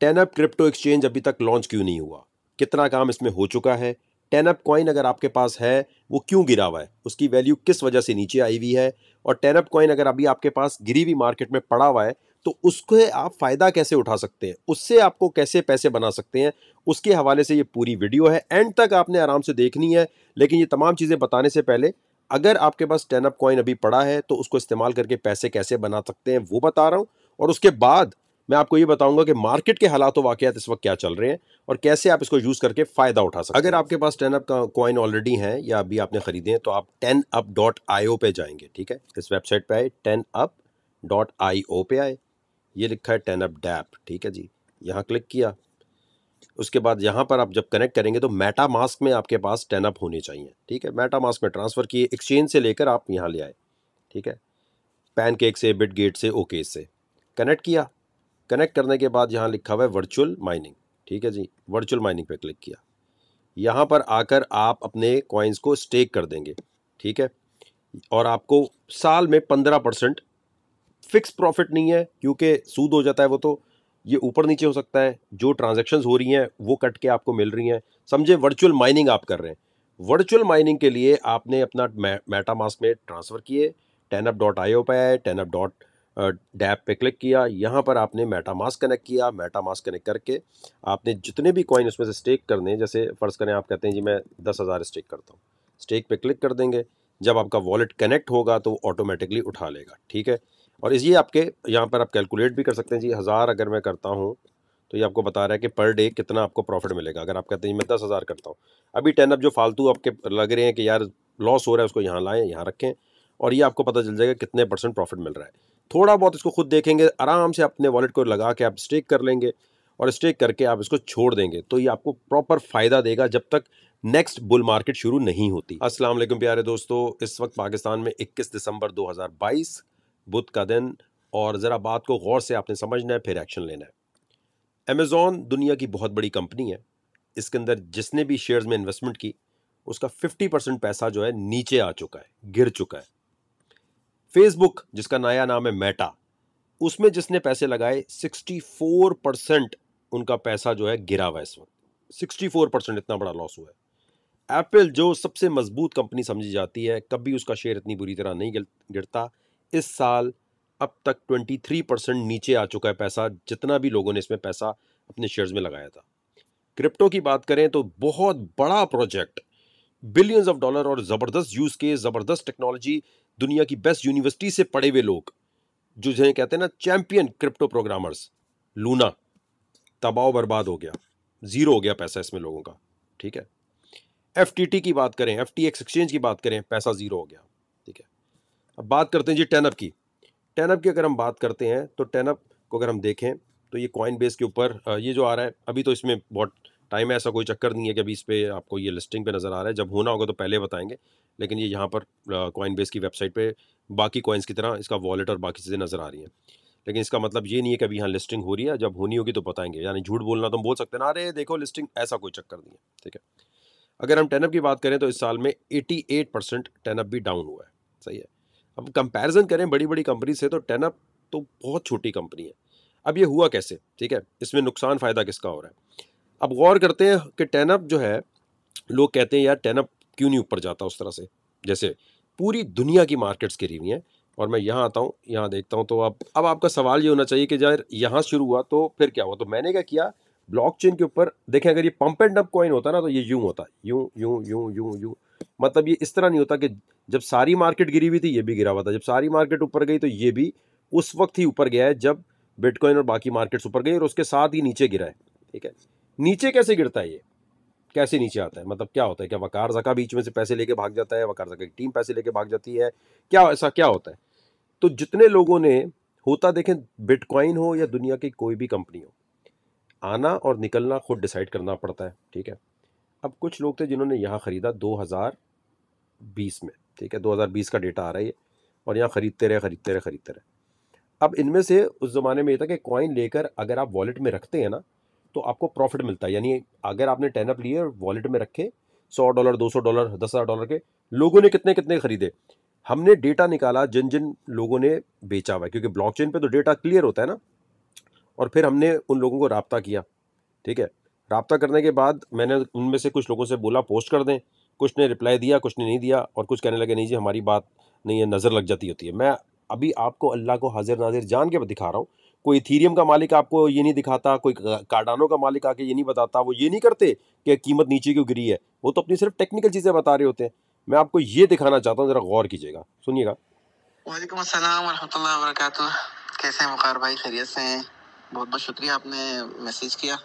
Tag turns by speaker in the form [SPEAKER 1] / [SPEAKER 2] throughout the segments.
[SPEAKER 1] टेनअप crypto exchange अभी तक launch क्यों नहीं हुआ कितना काम इसमें हो चुका है टेनअप कॉइन अगर आपके पास है वो क्यों गिरा हुआ है उसकी वैल्यू किस वजह से नीचे आई हुई है और टेनअप कॉइन अगर अभी आपके पास गिरी हुई मार्केट में पड़ा हुआ है तो उसको आप फ़ायदा कैसे उठा सकते हैं उससे आपको कैसे पैसे बना सकते हैं उसके हवाले से ये पूरी वीडियो है एंड तक आपने आराम से देखनी है लेकिन ये तमाम चीज़ें बताने से पहले अगर आपके पास टेनअप कॉइन अभी पड़ा है तो उसको इस्तेमाल करके पैसे कैसे बना सकते हैं वो बता रहा हूँ और उसके बाद मैं आपको ये बताऊंगा कि मार्केट के हालात तो इस वक्त क्या चल रहे हैं और कैसे आप इसको यूज़ करके फ़ायदा उठा सकते हैं अगर आपके पास टेन अप का कॉइन ऑलरेडी हैं या अभी आपने ख़रीदे हैं तो आप ten up dot I O पर जाएंगे ठीक है इस वेबसाइट पर आए ten up dot I O पे आए ये लिखा है टेन अप डैप ठीक है जी यहाँ क्लिक किया उसके बाद यहाँ पर आप जब कनेक्ट करेंगे तो मेटा मास्क में आपके पास टेन अप होने चाहिए ठीक है मेटा मास्क में ट्रांसफ़र किए एक्सचेंज से लेकर आप यहाँ ले आए ठीक है पैनकेक से बिट गेट से ओके से कनेक्ट किया कनेक्ट करने के बाद यहाँ लिखा हुआ है वर्चुअल माइनिंग ठीक है जी वर्चुअल माइनिंग पे क्लिक किया यहाँ पर आकर आप अपने कॉइन्स को स्टेक कर देंगे ठीक है और आपको साल में पंद्रह परसेंट फिक्स प्रॉफिट नहीं है क्योंकि सूद हो जाता है वो तो ये ऊपर नीचे हो सकता है जो ट्रांजेक्शन हो रही हैं वो कट के आपको मिल रही हैं समझे वर्चुअल माइनिंग आप कर रहे हैं वर्चुअल माइनिंग के लिए आपने अपना मेटामास में ट्रांसफ़र किए ten up dot I O पे आए टेनअप डॉट डैप पे क्लिक किया यहाँ पर आपने मेटामास कनेक्ट किया मेटामास कनेक्ट करके आपने जितने भी कॉइन उसमें से स्टेक करने जैसे फ़र्ज़ करें आप कहते हैं जी मैं दस हज़ार स्टेक करता हूँ स्टेक पे क्लिक कर देंगे जब आपका वॉलेट कनेक्ट होगा तो ऑटोमेटिकली उठा लेगा ठीक है और ये आपके यहाँ पर आप कैलकुलेट भी कर सकते हैं जी हज़ार अगर मैं करता हूँ तो ये आपको बता रहा है कि पर डे कितना आपको प्रॉफिट मिलेगा अगर आप कहते हैं मैं दस हज़ार करता हूँ अभी टेन अप जो फालतू आपके लग रहे हैं कि यार लॉस हो रहा है उसको यहाँ लाएँ यहाँ रखें और ये आपको पता चल जाएगा कितने परसेंट प्रॉफिट मिल रहा है थोड़ा बहुत इसको खुद देखेंगे आराम से अपने वॉलेट को लगा के आप स्टेक कर लेंगे और स्टेक करके आप इसको छोड़ देंगे तो ये आपको प्रॉपर फ़ायदा देगा जब तक नेक्स्ट बुल मार्केट शुरू नहीं होती अस्सलाम वालेकुम प्यारे दोस्तों इस वक्त पाकिस्तान में 21 दिसंबर 2022 बुध का दिन और ज़रा बात को गौर से आपने समझना है फिर एक्शन लेना है अमेज़ोन दुनिया की बहुत बड़ी कंपनी है इसके अंदर जिसने भी शेयर्स में इन्वेस्टमेंट की उसका 50 परसेंट पैसा जो है नीचे आ चुका है गिर चुका है फेसबुक जिसका नया नाम है मेटा उसमें जिसने पैसे लगाए 64 परसेंट उनका पैसा जो है गिरा हुआ इस वक्त सिक्सटी फोर परसेंट इतना बड़ा लॉस हुआ है एप्पल जो सबसे मजबूत कंपनी समझी जाती है कभी उसका शेयर इतनी बुरी तरह नहीं गिरता इस साल अब तक ट्वेंटी थ्री परसेंट नीचे आ चुका है पैसा जितना भी लोगों ने इसमें पैसा अपने शेयर्स में लगाया था क्रिप्टो की बात करें तो बहुत बड़ा प्रोजेक्ट बिलियंस ऑफ डॉलर और ज़बरदस्त यूज़ के ज़बरदस्त टेक्नोलॉजी दुनिया की बेस्ट यूनिवर्सिटी से पढ़े हुए लोग जो जिन्हें कहते हैं ना चैंपियन क्रिप्टो प्रोग्रामर्स लूना तबाव बर्बाद हो गया ज़ीरो हो गया पैसा इसमें लोगों का ठीक है एफ की बात करें एफ एक्सचेंज की बात करें पैसा ज़ीरो हो गया ठीक है अब बात करते हैं जी टेनअप की टेनअप की अगर हम बात करते हैं तो टेनअप को अगर हम देखें तो ये कॉइन बेस के ऊपर ये जो आ रहा है अभी तो इसमें बहुत टाइम ऐसा कोई चक्कर नहीं है कि अभी इस पर आपको ये लिस्टिंग पे नज़र आ रहा है जब होना होगा तो पहले बताएंगे लेकिन ये यहाँ पर कॉइन बेस की वेबसाइट पे बाकी कॉइन्स की तरह इसका वॉलेट और बाकी चीज़ें नज़र आ रही हैं लेकिन इसका मतलब ये नहीं है कि अभी यहाँ लिस्टिंग हो रही है जब होनी होगी तो बताएंगे यानी झूठ बोलना तो हम बोल सकते हैं ना अरे देखो लिस्टिंग ऐसा कोई चक्कर नहीं है ठीक है अगर हम टेनअप की बात करें तो इस साल में एटी एट परसेंट टेनअप भी डाउन हुआ है सही है अब कंपेरिजन करें बड़ी बड़ी कंपनी से तो टेनअप तो बहुत छोटी कंपनी है अब ये हुआ कैसे ठीक है इसमें नुकसान फ़ायदा किसका हो रहा है अब गौर करते हैं कि टेनअप जो है लोग कहते हैं यार टेनअप क्यों नहीं ऊपर जाता उस तरह से जैसे पूरी दुनिया की मार्केट्स गिरी हुई हैं और मैं यहाँ आता हूँ यहाँ देखता हूँ तो अब अब आपका सवाल ये होना चाहिए कि यार यहाँ शुरू हुआ तो फिर क्या हुआ तो मैंने क्या किया ब्लॉकचेन के ऊपर देखें अगर ये पम्प एंड डंप कॉइन होता ना तो ये यूं होता यूं यूं यूं यूं यूं मतलब ये इस तरह नहीं होता कि जब सारी मार्केट गिरी हुई थी ये भी गिरा हुआ था जब सारी मार्केट ऊपर गई तो ये भी उस वक्त ही ऊपर गया है जब बिटकॉइन और बाकी मार्केट्स ऊपर गई और उसके साथ ही नीचे गिरा है ठीक है नीचे कैसे गिरता है ये कैसे नीचे आता है मतलब क्या होता है क्या वकार जका बीच में से पैसे लेके भाग जाता है वकार जका की टीम पैसे लेके भाग जाती है क्या ऐसा क्या होता है तो जितने लोगों ने होता देखें बिटकॉइन हो या दुनिया की कोई भी कंपनी हो आना और निकलना खुद डिसाइड करना पड़ता है ठीक है अब कुछ लोग थे जिन्होंने यहाँ ख़रीदा 2020 में ठीक है 2020 का डेटा आ रहा है और यहाँ ख़रीदते रहे ख़रीदते रहे ख़रीदते रहे अब इनमें से उस ज़माने में ये था कि कॉइन लेकर अगर आप वॉलेट में रखते हैं ना तो आपको प्रॉफिट मिलता है यानी अगर आपने टेन अप लिए वॉलेट में रखे सौ डॉलर दो सौ डॉलर दस हज़ार डॉलर के लोगों ने कितने कितने खरीदे हमने डेटा निकाला जिन जिन लोगों ने बेचा हुआ है क्योंकि ब्लॉक चेन तो डेटा क्लियर होता है ना और फिर हमने उन लोगों को रबता किया ठीक है रबता करने के बाद मैंने उनमें से कुछ लोगों से बोला पोस्ट कर दें कुछ ने रिप्लाई दिया कुछ ने नहीं दिया और कुछ कहने लगे नहीं जी हमारी बात नहीं है नज़र लग जाती होती है मैं अभी आपको अल्लाह को हाजिर नाजिर जान के दिखा रहा हूँ कोई थीरियम का मालिक आपको ये नहीं दिखाता कोई कार्डानो का मालिक आके ये नहीं बताता वो ये नहीं करते कि कीमत नीचे क्यों गिरी है वो तो अपनी सिर्फ टेक्निकल चीज़ें बता रहे होते हैं मैं आपको ये दिखाना चाहता हूँ ज़रा गौर कीजिएगा सुनिएगा वालेकुम अस्सलाम वरहमतुल्लाह वबरकातु कैसे हैं वकार भाई खैरियत से हैं बहुत बहुत शुक्रिया आपने मैसेज किया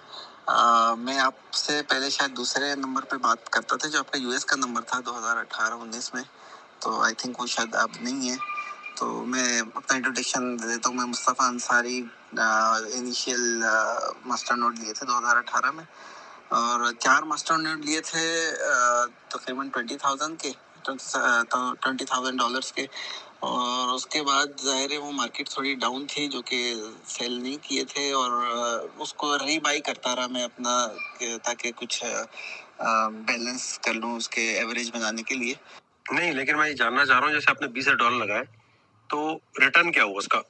[SPEAKER 1] आ, मैं आपसे पहले शायद दूसरे नंबर पे बात करता था जो आपका यूएस का नंबर था 2018-19 में तो आई थिंक वो शायद अब नहीं है तो मैं अपना इंट्रोडक्शन दे देता हूँ मैं Mustafa Ansari initial master node लिए थे 2018 में और चार मास्टर नोट लिए थे तकरीबन ट्वेंटी थाउजेंड के ट्वेंटी थाउजेंड डॉलर्स के और उसके बाद ज़ाहिर है वो मार्केट थोड़ी डाउन थी जो कि सेल नहीं किए थे और उसको रीबाई करता रहा मैं अपना ताकि कुछ बैलेंस कर लूँ उसके एवरेज बनाने के लिए नहीं लेकिन मैं ये जानना चाह रहा हूँ जैसे आपने बीस हजार डॉलर लगाए तो रिटर्न क्या हुआ उसका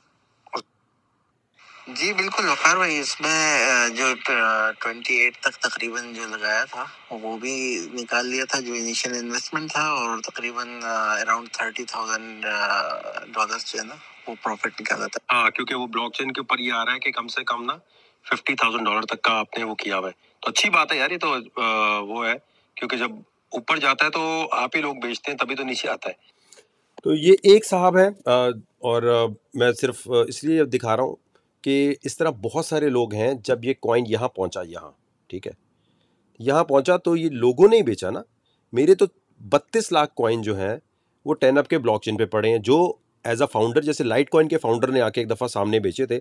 [SPEAKER 1] जी बिल्कुल वफार भाई इसमें जो ट्वेंटी एट तक तकरीबन जो लगाया था वो भी निकाल लिया था जो इनिशियल इन्वेस्टमेंट था और तकरीबन अराउंड थर्टी थाउजेंड डॉलर जो है ना वो प्रॉफिट निकाला था हाँ क्योंकि वो ब्लॉकचेन के ऊपर ये आ रहा है कि कम से कम ना फिफ्टी थाउजेंड डॉलर तक का आपने वो किया हुआ है तो अच्छी बात है यार ये तो वो है क्योंकि जब ऊपर जाता है तो आप ही लोग बेचते हैं तभी तो नीचे आता है तो ये एक साहब है और मैं सिर्फ इसलिए दिखा रहा हूँ कि इस तरह बहुत सारे लोग हैं जब ये कॉइन यहाँ पहुँचा यहाँ ठीक है यहाँ पहुँचा तो ये लोगों ने ही बेचा ना मेरे तो बत्तीस लाख कॉइन जो हैं वो टेन अप के ब्लॉक चेन पे पड़े हैं जो एज अ फाउंडर जैसे लाइट कॉइन के फाउंडर ने आके एक दफ़ा सामने बेचे थे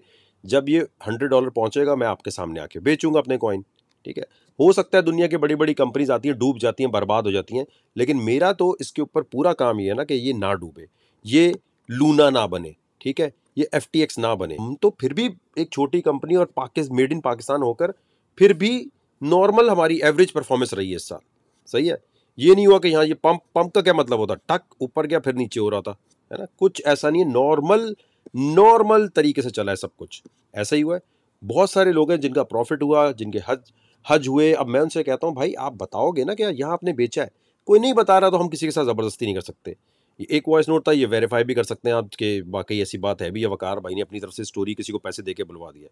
[SPEAKER 1] जब ये हंड्रेड डॉलर पहुँचेगा मैं आपके सामने आके बेचूंगा अपने कॉइन ठीक है हो सकता है दुनिया की बड़ी बड़ी कंपनीज आती हैं डूब जाती हैं बर्बाद हो जाती हैं लेकिन मेरा तो इसके ऊपर पूरा काम ये है ना कि ये ना डूबे ये लूना ना बने ठीक है ये एफ ना बने हम तो फिर भी एक छोटी कंपनी और पाकिस् मेड इन पाकिस्तान होकर फिर भी नॉर्मल हमारी एवरेज परफॉर्मेंस रही है इस साल सही है ये नहीं हुआ कि यहाँ ये पंप पंप का क्या मतलब होता टक ऊपर गया फिर नीचे हो रहा था है ना कुछ ऐसा नहीं है नॉर्मल नॉर्मल तरीके से चला है सब कुछ ऐसा ही हुआ है बहुत सारे लोग हैं जिनका प्रॉफिट हुआ जिनके हज हज हुए अब मैं उनसे कहता हूँ भाई आप बताओगे ना क्या यहाँ आपने बेचा है कोई नहीं बता रहा तो हम किसी के साथ ज़बरदस्ती नहीं कर सकते एक वॉइस नोट था ये वेरीफाई भी कर सकते हैं आपके वाकई ऐसी बात है भी वकार भाई ने अपनी तरफ से स्टोरी किसी को पैसे दे के बुलवा दिया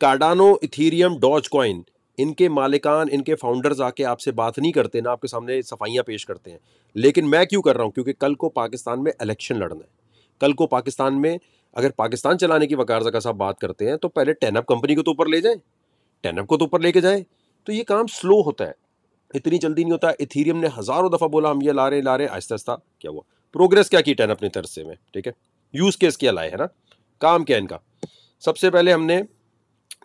[SPEAKER 1] कार्डानो इथीरियम डॉज कॉइन इनके मालिकान इनके फाउंडर्स आके आपसे बात नहीं करते ना आपके सामने सफाइयाँ पेश करते हैं लेकिन मैं क्यों कर रहा हूँ क्योंकि कल को पाकिस्तान में इलेक्शन लड़ना है कल को पाकिस्तान में अगर पाकिस्तान चलाने की वकार जगह साहब बात करते हैं तो पहले टेनअप कंपनी को तो ऊपर ले जाएं टेनअप को तो ऊपर लेके जाए तो ये काम स्लो होता है इतनी जल्दी नहीं होता इथीरियम ने हज़ारों दफ़ा बोला हम ये ला रहे हैं ला रहे हैं आहिस्ता आहिस्ता क्या हुआ प्रोग्रेस क्या की टेन अपनी तरफ से में ठीक है यूज़ केस क्या लाए है ना काम क्या इनका सबसे पहले हमने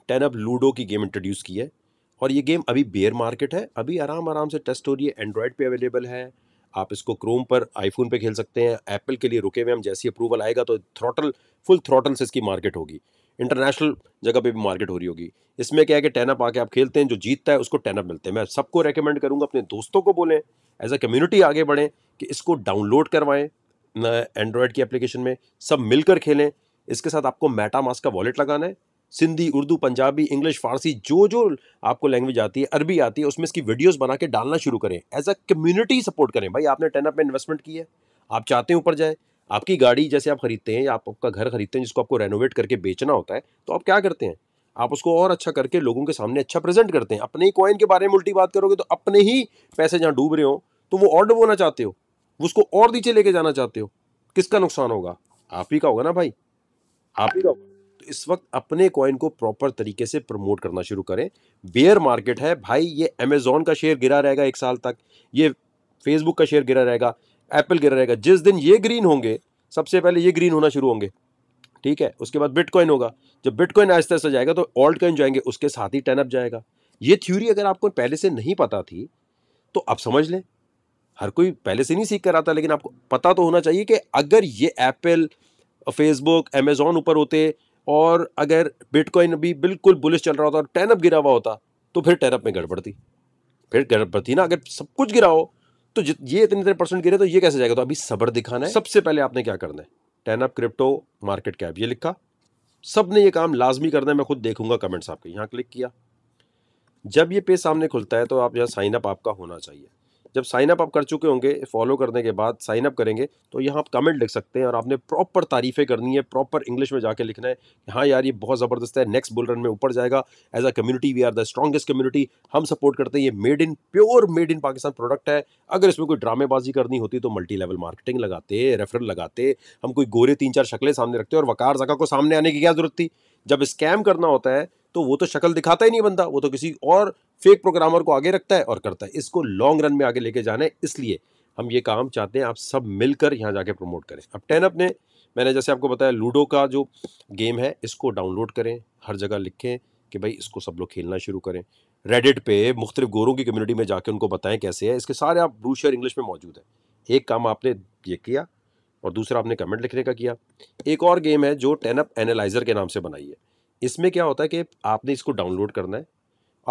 [SPEAKER 1] टेन अप लूडो की गेम इंट्रोड्यूस की है और ये गेम अभी बेयर मार्केट है अभी आराम आराम से टेस्ट हो रही है एंड्रॉयड पर अवेलेबल है आप इसको क्रोम पर आईफोन पर खेल सकते हैं एप्पल के लिए रुके हुए हम जैसी अप्रूवल आएगा तो थ्रोटल फुल थ्रोटल से इसकी मार्केट होगी इंटरनेशनल जगह पे भी मार्केट हो रही होगी इसमें क्या है कि टेनअप आके आप खेलते हैं जो जीतता है उसको टेनअप मिलते हैं मैं सबको रेकमेंड करूँगा अपने दोस्तों को बोलें एज अ कम्युनिटी आगे बढ़ें कि इसको डाउनलोड करवाएं एंड्रॉयड की एप्लीकेशन में सब मिलकर खेलें इसके साथ आपको मेटा मास्क का वॉलेट लगाना है सिंधी उर्दू पंजाबी इंग्लिश फारसी जो जो आपको लैंग्वेज आती है अरबी आती है उसमें इसकी वीडियोज़ बना के डालना शुरू करें एज अ कम्युनिटी सपोर्ट करें भाई आपने टेनअप में इन्वेस्टमेंट की है आप चाहते हैं ऊपर जाए आपकी गाड़ी जैसे आप खरीदते हैं या आप आपका घर खरीदते हैं जिसको आपको रेनोवेट करके बेचना होता है तो आप क्या करते हैं आप उसको और अच्छा करके लोगों के सामने अच्छा प्रेजेंट करते हैं अपने ही कॉइन के बारे में उल्टी बात करोगे तो अपने ही पैसे जहाँ डूब रहे हो तो वो और डुबोना चाहते हो उसको और नीचे लेके जाना चाहते हो किसका नुकसान होगा आप ही का होगा ना भाई आप ही का होगा तो इस वक्त अपने कॉइन को प्रॉपर तरीके से प्रमोट करना शुरू करें बेयर मार्केट है भाई ये अमेजोन का शेयर गिरा रहेगा एक साल तक ये फेसबुक का शेयर गिरा रहेगा एप्पल गिर रहेगा जिस दिन ये ग्रीन होंगे सबसे पहले ये ग्रीन होना शुरू होंगे ठीक है उसके बाद बिटकॉइन होगा जब बिटकॉइन आहिस्ते आहिस्ते जाएगा तो ऑल्ट कॉइन जाएंगे उसके साथ ही टेनअप जाएगा ये थ्योरी अगर आपको पहले से नहीं पता थी तो आप समझ लें हर कोई पहले से नहीं सीख कर आता लेकिन आपको पता तो होना चाहिए कि अगर ये एप्पल फेसबुक अमेज़ोन ऊपर होते और अगर बिटकॉइन भी बिल्कुल बुलिश चल रहा होता और टेनअप गिरा हुआ होता तो फिर टेनअप में गड़बड़ती फिर गड़बड़ती ना अगर सब कुछ गिरा हो तो ये इतने इतने परसेंट गिरे तो ये कैसे जाएगा तो अभी सबर दिखाना है सबसे पहले आपने क्या करना है ten up crypto market cap ये लिखा सब ने ये काम लाजमी करना है मैं खुद देखूंगा कमेंट्स आपके यहाँ क्लिक किया जब ये पेज सामने खुलता है तो आप यहाँ साइन अप आपका होना चाहिए जब साइन अप आप कर चुके होंगे फॉलो करने के बाद साइन अप करेंगे तो यहाँ आप कमेंट लिख सकते हैं और आपने प्रॉपर तारीफ़ें करनी है प्रॉपर इंग्लिश में जाके लिखना है कि हाँ यार ये बहुत ज़बरदस्त है नेक्स्ट बुलरन में ऊपर जाएगा as a community we are the strongest community हम सपोर्ट करते हैं ये made in pure made in Pakistan product है अगर इसमें कोई ड्रामेबाजी करनी होती तो मल्टी लेवल मार्केटिंग लगाते रेफरल लगाते हम कोई गोरे तीन चार शक्लें सामने रखते और वकार जगह को सामने आने की क्या जरूरत थी जब स्कैम करना होता है तो वो तो शक्ल दिखाता ही नहीं बनता वो तो किसी और फेक प्रोग्रामर को आगे रखता है और करता है इसको लॉन्ग रन में आगे लेके जाना है इसलिए हम ये काम चाहते हैं आप सब मिलकर यहाँ जाके प्रमोट करें अब टेन अप ने मैंने जैसे आपको बताया लूडो का जो गेम है इसको डाउनलोड करें हर जगह लिखें कि भाई इसको सब लोग खेलना शुरू करें रेडिट पे मुख्तलिफ गोरों की कम्युनिटी में जाके उनको बताएं कैसे है इसके सारे आप ब्रूशर इंग्लिश में मौजूद है एक काम आपने ये किया और दूसरा आपने कमेंट लिखने का किया एक और गेम है जो टेनअप एनालाइजर के नाम से बनाई है इसमें क्या होता है कि आपने इसको डाउनलोड करना है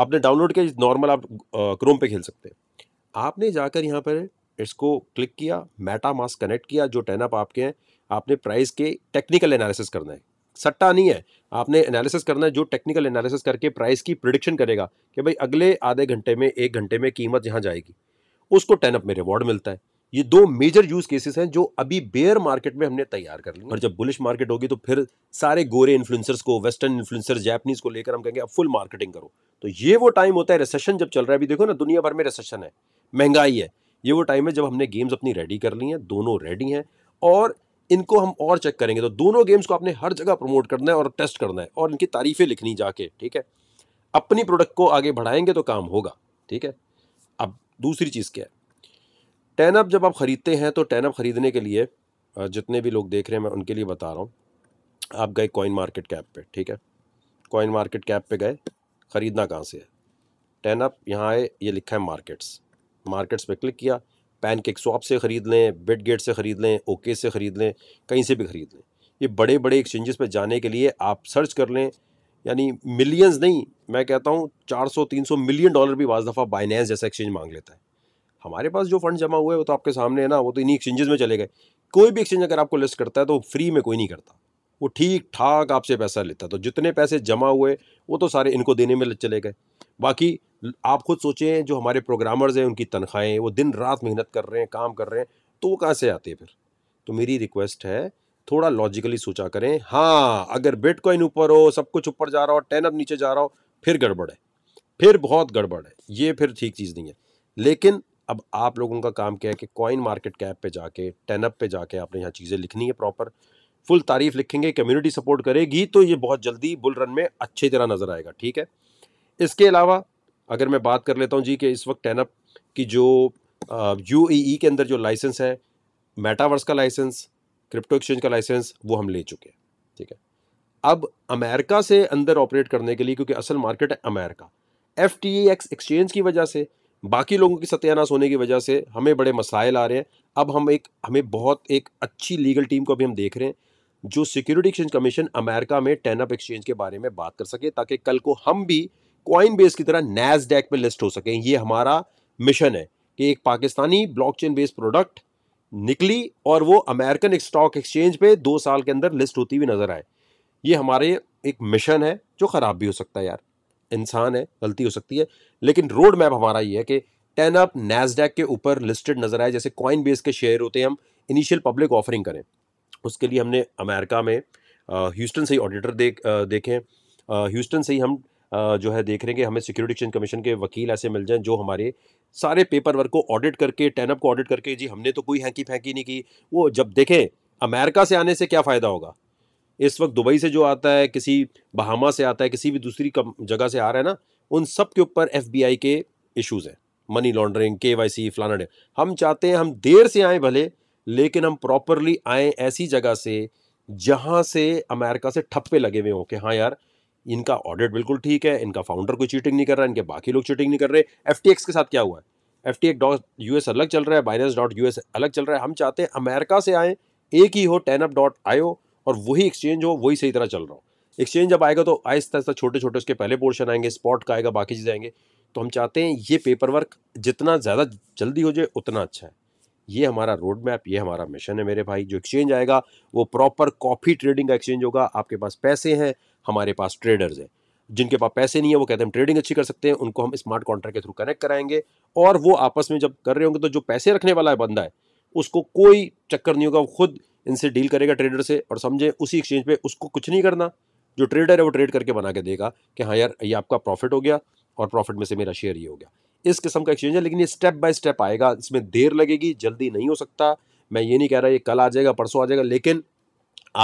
[SPEAKER 1] आपने डाउनलोड किया नॉर्मल आप क्रोम पे खेल सकते हैं आपने जाकर यहाँ पर इसको क्लिक किया मेटा मास्क कनेक्ट किया जो टेनअप आपके हैं आपने प्राइस के टेक्निकल एनालिसिस करना है सट्टा नहीं है आपने एनालिसिस करना है जो टेक्निकल एनालिसिस करके प्राइस की प्रिडिक्शन करेगा कि भाई अगले आधे घंटे में एक घंटे में कीमत यहाँ जाएगी उसको टेनअप में रिवॉर्ड मिलता है ये दो मेजर यूज केसेस हैं जो अभी बेयर मार्केट में हमने तैयार कर लिए और जब बुलिश मार्केट होगी तो फिर सारे गोरे इन्फ्लुएंसर्स को वेस्टर्न इन्फ्लुएंसर्स जैपनीज को लेकर हम कहेंगे अब फुल मार्केटिंग करो तो ये वो टाइम होता है रिसेशन जब चल रहा है अभी देखो ना दुनिया भर में रिसेशन है महंगाई है ये वो टाइम है जब हमने गेम्स अपनी रेडी कर ली हैं दोनों रेडी हैं और इनको हम और चेक करेंगे तो दोनों गेम्स को आपने हर जगह प्रमोट करना है और टेस्ट करना है और इनकी तारीफें लिखनी जाके ठीक है अपनी प्रोडक्ट को आगे बढ़ाएंगे तो काम होगा ठीक है अब दूसरी चीज़ क्या है अप जब आप ख़रीदते हैं तो अप ख़रीदने के लिए जितने भी लोग देख रहे हैं मैं उनके लिए बता रहा हूँ आप गए कॉइन मार्केट कैप पे ठीक है कॉइन मार्केट कैप पे गए ख़रीदना कहाँ से है अप यहाँ आए ये लिखा है मार्केट्स मार्केट्स पे क्लिक किया पैन केक स्वाप से ख़रीद लें बेड गेट से ख़रीद लें ओके से ख़रीद लें कहीं से भी ख़रीद लें ये बड़े बड़े एक्सचेंजेस पर जाने के लिए आप सर्च कर लें यानी मिलियंस नहीं मैं कहता हूँ 400 300 मिलियन डॉलर भी बज दफ़ा बाइनेंस जैसा एक्सचेंज मांग लेता है हमारे पास जो फंड जमा हुए वो तो आपके सामने है ना वो तो इन्हीं एक्सचेंजेस में चले गए कोई भी एक्सचेंज अगर आपको लिस्ट करता है तो फ्री में कोई नहीं करता वो ठीक ठाक आपसे पैसा लेता तो जितने पैसे जमा हुए वो तो सारे इनको देने में चले गए बाकी आप खुद सोचें जो हमारे प्रोग्रामर्स हैं उनकी तनख्वाहें वो दिन रात मेहनत कर रहे हैं काम कर रहे हैं तो वो कहाँ से आते हैं फिर तो मेरी रिक्वेस्ट है थोड़ा लॉजिकली सोचा करें हाँ अगर बिटकॉइन ऊपर हो सब कुछ ऊपर जा रहा हो टेन अब नीचे जा रहा हो फिर गड़बड़ है फिर बहुत गड़बड़ है ये फिर ठीक चीज़ नहीं है लेकिन अब आप लोगों का काम क्या है कि कॉइन मार्केट कैप पे जाके टेनअप पे जाके आपने यहाँ चीज़ें लिखनी है प्रॉपर फुल तारीफ लिखेंगे कम्युनिटी सपोर्ट करेगी तो ये बहुत जल्दी बुल रन में अच्छी तरह नज़र आएगा ठीक है इसके अलावा अगर मैं बात कर लेता हूँ जी कि इस वक्त टेनअप की जो यू e e के अंदर जो लाइसेंस है मेटावर्स का लाइसेंस क्रिप्टो एक्सचेंज का लाइसेंस वो हम ले चुके हैं ठीक है अब अमेरिका से अंदर ऑपरेट करने के लिए क्योंकि असल मार्केट है अमेरिका एफ एक्सचेंज की वजह से बाकी लोगों की सत्यानाश होने की वजह से हमें बड़े मसाइल आ रहे हैं अब हम एक हमें बहुत एक अच्छी लीगल टीम को भी हम देख रहे हैं जो सिक्योरिटी एक्सचेंज कमीशन अमेरिका में टेनअप एक्सचेंज के बारे में बात कर सके ताकि कल को हम भी क्वाइन बेस की तरह नैसडेक में लिस्ट हो सकें ये हमारा मिशन है कि एक पाकिस्तानी ब्लॉकचेन बेस्ड प्रोडक्ट निकली और वो अमेरिकन स्टॉक एक्सचेंज पे दो साल के अंदर लिस्ट होती हुई नज़र आए ये हमारे एक मिशन है जो ख़राब भी हो सकता है यार इंसान है गलती हो सकती है लेकिन रोड मैप हमारा ये है कि टेन अप नैसडैक के ऊपर लिस्टेड नजर आए जैसे कॉइन बेस के शेयर होते हैं हम इनिशियल पब्लिक ऑफरिंग करें उसके लिए हमने अमेरिका में ह्यूस्टन से ही ऑडिटर देख देखें ह्यूस्टन से ही हम जो है देख रहे हैं कि हमें सिक्योरिटी एक्सचेंज कमीशन के वकील ऐसे मिल जाएं जो हमारे सारे पेपर वर्क को ऑडिट करके टेनअप को ऑडिट करके जी हमने तो कोई हैंकी फेंकी नहीं की वो जब देखें अमेरिका से आने से क्या फ़ायदा होगा इस वक्त दुबई से जो आता है किसी बहामा से आता है किसी भी दूसरी जगह से आ रहा है ना उन सब के ऊपर एफ के इशूज़ हैं money laundering K Y C फलाना हम चाहते हैं हम देर से आएँ भले लेकिन हम प्रॉपरली आएँ ऐसी जगह से जहाँ से अमेरिका से ठप्पे लगे हुए हों कि हाँ यार इनका ऑडिट बिल्कुल ठीक है इनका फाउंडर कोई चीटिंग नहीं कर रहा है इनके बाकी लोग चीटिंग नहीं कर रहे एफ के साथ क्या हुआ है F T dot U S अलग चल रहा है बाइनेंस डॉट यू एस अलग चल रहा है हम चाहते हैं अमेरिका से आएँ एक ही हो टेन अप डॉट आयो और वही एक्सचेंज हो वही सही तरह चल रहा हो एक्सचेंज जब आएगा तो आहिस्ता आहिस्ता छोटे छोटे उसके पहले पोर्शन आएंगे स्पॉट का आएगा बाकी चीज़ें आएंगे तो हम चाहते हैं ये पेपर वर्क जितना ज़्यादा जल्दी हो जाए उतना अच्छा है ये हमारा रोड मैप ये हमारा मिशन है मेरे भाई जो एक्सचेंज आएगा वो प्रॉपर कॉफ़ी ट्रेडिंग का एक्सचेंज होगा आपके पास पैसे हैं हमारे पास ट्रेडर्स हैं जिनके पास पैसे नहीं है वो कहते हैं हम ट्रेडिंग अच्छी कर सकते हैं उनको हम स्मार्ट कॉन्ट्रैक्ट के थ्रू कनेक्ट कराएंगे और वो आपस में जब कर रहे होंगे तो जो पैसे रखने वाला है बंदा है उसको कोई चक्कर नहीं होगा वो खुद इनसे डील करेगा ट्रेडर से और समझें उसी एक्सचेंज पे उसको कुछ नहीं करना जो ट्रेडर है वो ट्रेड करके बना के देगा कि हाँ यार ये आपका प्रॉफिट हो गया और प्रॉफिट में से मेरा शेयर ये हो गया इस किस्म का एक्सचेंज है लेकिन ये स्टेप बाय स्टेप आएगा इसमें देर लगेगी जल्दी नहीं हो सकता मैं ये नहीं कह रहा ये कल आ जाएगा परसों आ जाएगा लेकिन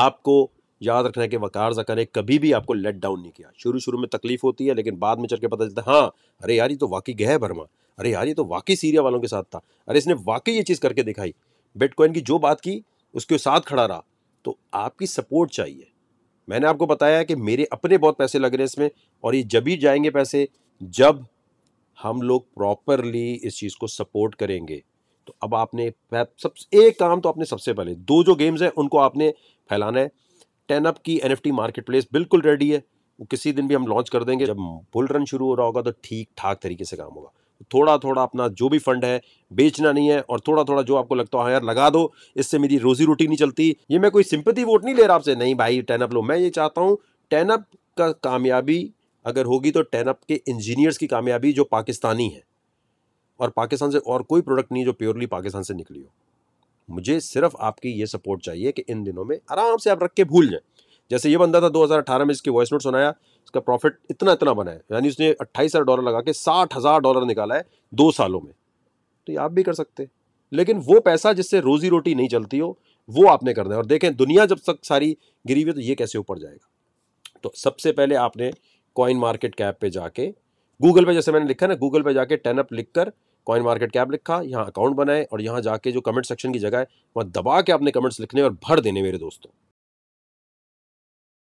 [SPEAKER 1] आपको याद रखना है कि वकार जका ने कभी भी आपको लेट डाउन नहीं किया शुरू शुरू में तकलीफ होती है लेकिन बाद में चल के पता चलता है हाँ अरे यार ये तो वाकई गह भरमा अरे यार ये तो वाकई सीरिया वालों के साथ था अरे इसने वाकई ये चीज़ करके दिखाई बिटकॉइन की जो बात की उसके साथ खड़ा रहा तो आपकी सपोर्ट चाहिए मैंने आपको बताया कि मेरे अपने बहुत पैसे लग रहे हैं इसमें और ये जब ही जाएंगे पैसे जब हम लोग प्रॉपरली इस चीज़ को सपोर्ट करेंगे तो अब आपने सब एक काम तो आपने सबसे पहले दो जो गेम्स हैं उनको आपने फैलाना है टेन अप की N F T marketplace बिल्कुल रेडी है वो किसी दिन भी हम लॉन्च कर देंगे जब बुल रन शुरू हो रहा होगा तो ठीक ठाक तरीके से काम होगा थोड़ा थोड़ा अपना जो भी फंड है बेचना नहीं है और थोड़ा थोड़ा जो आपको लगता है हाँ यार लगा दो इससे मेरी रोजी रोटी नहीं चलती ये मैं कोई सिंपति वोट नहीं ले रहा आपसे नहीं भाई टेनअप लो मैं ये चाहता हूँ टेनअप का कामयाबी अगर होगी तो टेनअप के इंजीनियर्स की कामयाबी जो पाकिस्तानी है और पाकिस्तान से और कोई प्रोडक्ट नहीं जो प्योरली पाकिस्तान से निकली हो मुझे सिर्फ आपकी ये सपोर्ट चाहिए कि इन दिनों में आराम से आप रख के भूल जाएं जैसे ये बंदा था 2018 में इसकी वॉइस नोट सुनाया इसका प्रॉफिट इतना इतना बना है यानी उसने अट्ठाईस हज़ार डॉलर लगा के साठ हज़ार डॉलर निकाला है दो सालों में तो ये आप भी कर सकते लेकिन वो पैसा जिससे रोज़ी रोटी नहीं चलती हो वो आपने करना है और देखें दुनिया जब तक सारी गिरी हुई तो ये कैसे ऊपर जाएगा तो सबसे पहले आपने कॉइन मार्केट कैप पे जाके गूगल पे जैसे मैंने लिखा ना गूगल पे जाके टेन अप लिख कर कॉइन मार्केट कैप लिखा यहाँ अकाउंट बनाए और यहाँ जाके जो कमेंट सेक्शन की जगह है वहाँ दबा के आपने कमेंट्स लिखने और भर देने मेरे दोस्तों